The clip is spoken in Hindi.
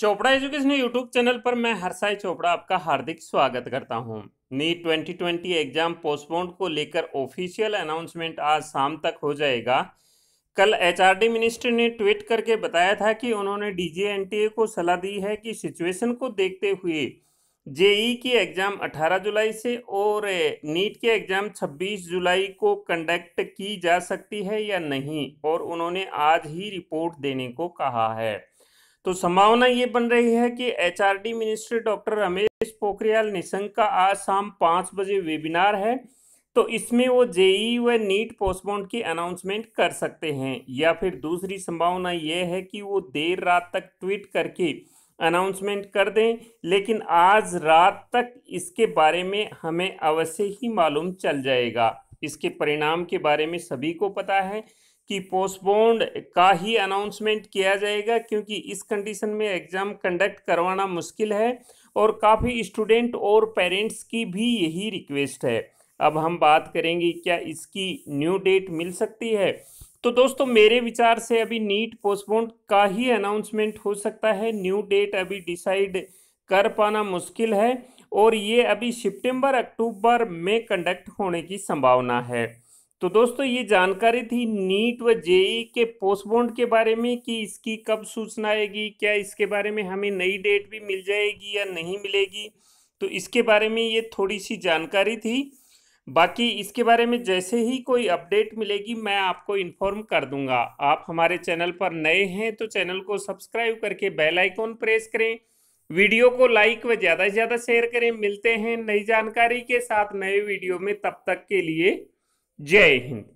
चोपड़ा एजुकेशन यूट्यूब चैनल पर मैं हरसाई चोपड़ा आपका हार्दिक स्वागत करता हूं। नीट 2020 एग्जाम पोस्टपोन को लेकर ऑफिशियल अनाउंसमेंट आज शाम तक हो जाएगा कल एचआरडी मिनिस्टर ने ट्वीट करके बताया था कि उन्होंने डीजीएनटीए को सलाह दी है कि सिचुएशन को देखते हुए जेई की एग्ज़ाम 18 जुलाई से और नीट के एग्ज़ाम 26 जुलाई को कंडक्ट की जा सकती है या नहीं और उन्होंने आज ही रिपोर्ट देने को कहा है तो संभावना ये बन रही है कि HRD ministry doctor Ramesh Pokhriyal Nishank का आज शाम पाँच बजे वेबिनार है तो इसमें वो जेई व नीट पोस्टपोन्ड की अनाउंसमेंट कर सकते हैं या फिर दूसरी संभावना यह है कि वो देर रात तक ट्वीट करके अनाउंसमेंट कर दें लेकिन आज रात तक इसके बारे में हमें अवश्य ही मालूम चल जाएगा इसके परिणाम के बारे में सभी को पता है कि पोस्टपोन्ड का ही अनाउंसमेंट किया जाएगा क्योंकि इस कंडीशन में एग्ज़ाम कंडक्ट करवाना मुश्किल है और काफ़ी स्टूडेंट और पेरेंट्स की भी यही रिक्वेस्ट है अब हम बात करेंगे क्या इसकी न्यू डेट मिल सकती है तो दोस्तों मेरे विचार से अभी नीट पोस्टपोन्ड का ही अनाउंसमेंट हो सकता है न्यू डेट अभी डिसाइड कर पाना मुश्किल है और ये अभी सितंबर अक्टूबर में कंडक्ट होने की संभावना है तो दोस्तों ये जानकारी थी नीट व जेई के पोस्टबोन्ड के बारे में कि इसकी कब सूचना आएगी क्या इसके बारे में हमें नई डेट भी मिल जाएगी या नहीं मिलेगी तो इसके बारे में ये थोड़ी सी जानकारी थी बाकी इसके बारे में जैसे ही कोई अपडेट मिलेगी मैं आपको इन्फॉर्म कर दूंगा आप हमारे चैनल पर नए हैं तो चैनल को सब्सक्राइब करके बेल आइकॉन प्रेस करें वीडियो को लाइक व ज़्यादा से ज़्यादा शेयर करें मिलते हैं नई जानकारी के साथ नए वीडियो में तब तक के लिए जय हिंद